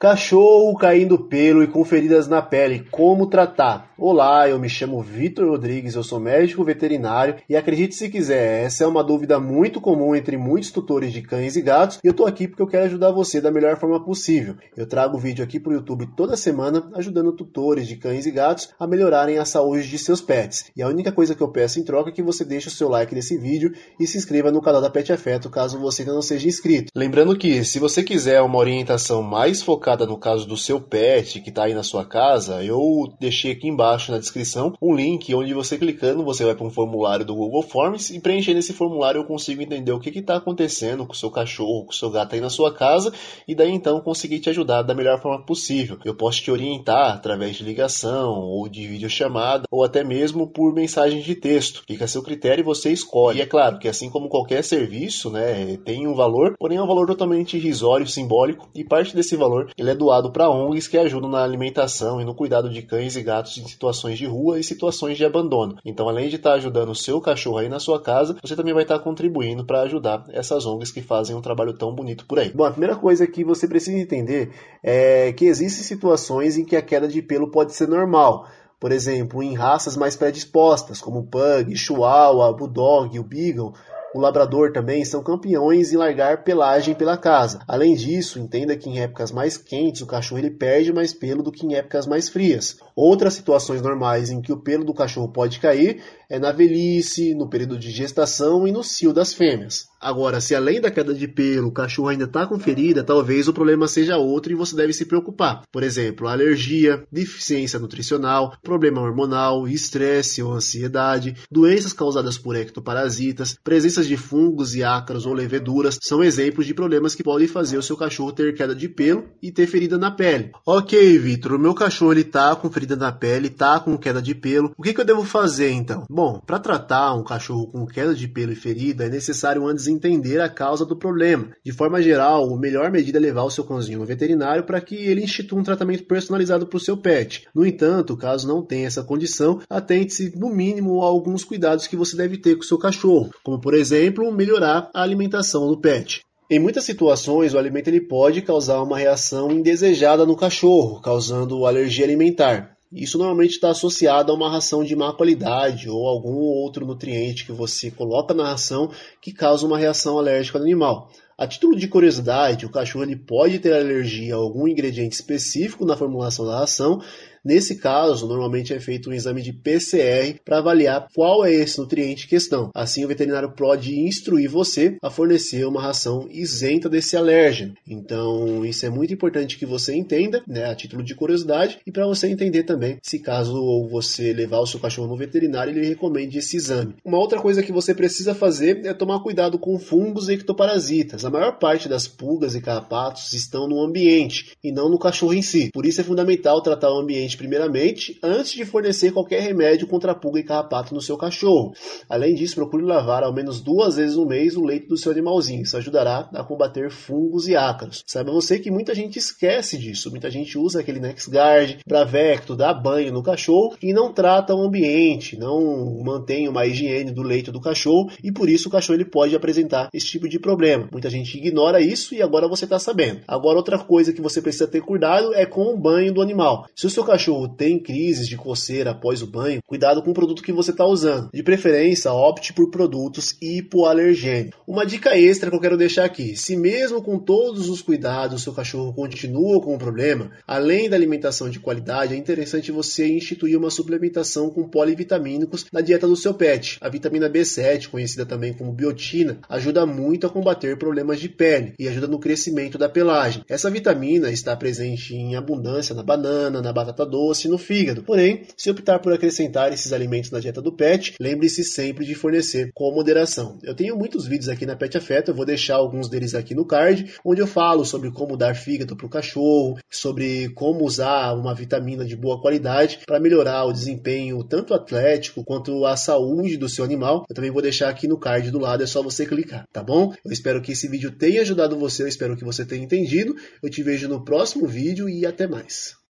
Cachorro caindo pelo e com feridas na pele, como tratar? Olá, eu me chamo Vitor Rodrigues, eu sou médico veterinário e acredite se quiser, essa é uma dúvida muito comum entre muitos tutores de cães e gatos e eu tô aqui porque eu quero ajudar você da melhor forma possível. Eu trago vídeo aqui pro YouTube toda semana ajudando tutores de cães e gatos a melhorarem a saúde de seus pets. E a única coisa que eu peço em troca é que você deixe o seu like nesse vídeo e se inscreva no canal da Pet Afeto caso você ainda não seja inscrito. Lembrando que, se você quiser uma orientação mais focada no caso do seu pet que está aí na sua casa, eu deixei aqui embaixo na descrição um link onde você clicando você vai para um formulário do Google Forms e preenchendo esse formulário eu consigo entender o que está acontecendo com o seu cachorro, com o seu gato aí na sua casa e daí então conseguir te ajudar da melhor forma possível. Eu posso te orientar através de ligação ou de videochamada ou até mesmo por mensagem de texto. Fica a seu critério e você escolhe. E é claro que assim como qualquer serviço, né, tem um valor, porém é um valor totalmente irrisório, simbólico e parte desse valor ele é doado para ONGs que ajudam na alimentação e no cuidado de cães e gatos em situações de rua e situações de abandono. Então, além de estar tá ajudando o seu cachorro aí na sua casa, você também vai estar tá contribuindo para ajudar essas ONGs que fazem um trabalho tão bonito por aí. Bom, a primeira coisa que você precisa entender é que existem situações em que a queda de pelo pode ser normal por exemplo, em raças mais predispostas, como o Pug, Chihuahua, Bulldog, o Beagle, o Labrador também são campeões em largar pelagem pela casa. Além disso, entenda que em épocas mais quentes o cachorro ele perde mais pelo do que em épocas mais frias. Outras situações normais em que o pelo do cachorro pode cair é na velhice, no período de gestação e no cio das fêmeas. Agora, se além da queda de pelo, o cachorro ainda está com ferida, talvez o problema seja outro e você deve se preocupar. Por exemplo, alergia, deficiência nutricional, problema hormonal, estresse ou ansiedade, doenças causadas por ectoparasitas, presença de fungos e ácaros ou leveduras são exemplos de problemas que podem fazer o seu cachorro ter queda de pelo e ter ferida na pele. Ok, Vitor, o meu cachorro ele está com ferida na pele, está com queda de pelo. O que, que eu devo fazer então? Bom, para tratar um cachorro com queda de pelo e ferida é necessário uma entender a causa do problema. De forma geral, a melhor medida é levar o seu cãozinho no veterinário para que ele institua um tratamento personalizado para o seu pet. No entanto, caso não tenha essa condição, atente-se no mínimo a alguns cuidados que você deve ter com o seu cachorro, como por exemplo, melhorar a alimentação do pet. Em muitas situações, o alimento ele pode causar uma reação indesejada no cachorro, causando alergia alimentar. Isso normalmente está associado a uma ração de má qualidade ou algum outro nutriente que você coloca na ração que causa uma reação alérgica no animal. A título de curiosidade, o cachorro pode ter alergia a algum ingrediente específico na formulação da ração, Nesse caso, normalmente é feito um exame de PCR para avaliar qual é esse nutriente em questão. Assim, o veterinário pode instruir você a fornecer uma ração isenta desse alérgeno. Então, isso é muito importante que você entenda, né, a título de curiosidade, e para você entender também se caso você levar o seu cachorro no veterinário, ele recomende esse exame. Uma outra coisa que você precisa fazer é tomar cuidado com fungos e ectoparasitas. A maior parte das pulgas e carrapatos estão no ambiente e não no cachorro em si. Por isso é fundamental tratar o ambiente primeiramente antes de fornecer qualquer remédio contra pulga e carrapato no seu cachorro. Além disso, procure lavar ao menos duas vezes no mês o leite do seu animalzinho. Isso ajudará a combater fungos e ácaros. Saiba você que muita gente esquece disso. Muita gente usa aquele NexGuard para Vecto, dá banho no cachorro e não trata o ambiente, não mantém uma higiene do leito do cachorro e por isso o cachorro ele pode apresentar esse tipo de problema. Muita gente ignora isso e agora você está sabendo. Agora outra coisa que você precisa ter cuidado é com o banho do animal. Se o seu cachorro cachorro tem crises de coceira após o banho, cuidado com o produto que você está usando. De preferência, opte por produtos hipoalergênicos. Uma dica extra que eu quero deixar aqui: se mesmo com todos os cuidados seu cachorro continua com o problema, além da alimentação de qualidade, é interessante você instituir uma suplementação com polivitamínicos na dieta do seu pet. A vitamina B7, conhecida também como biotina, ajuda muito a combater problemas de pele e ajuda no crescimento da pelagem. Essa vitamina está presente em abundância na banana, na batata doce no fígado. Porém, se optar por acrescentar esses alimentos na dieta do pet, lembre-se sempre de fornecer com moderação. Eu tenho muitos vídeos aqui na Pet Afeto, eu vou deixar alguns deles aqui no card, onde eu falo sobre como dar fígado para o cachorro, sobre como usar uma vitamina de boa qualidade para melhorar o desempenho tanto atlético quanto a saúde do seu animal. Eu também vou deixar aqui no card do lado, é só você clicar, tá bom? Eu espero que esse vídeo tenha ajudado você, eu espero que você tenha entendido. Eu te vejo no próximo vídeo e até mais.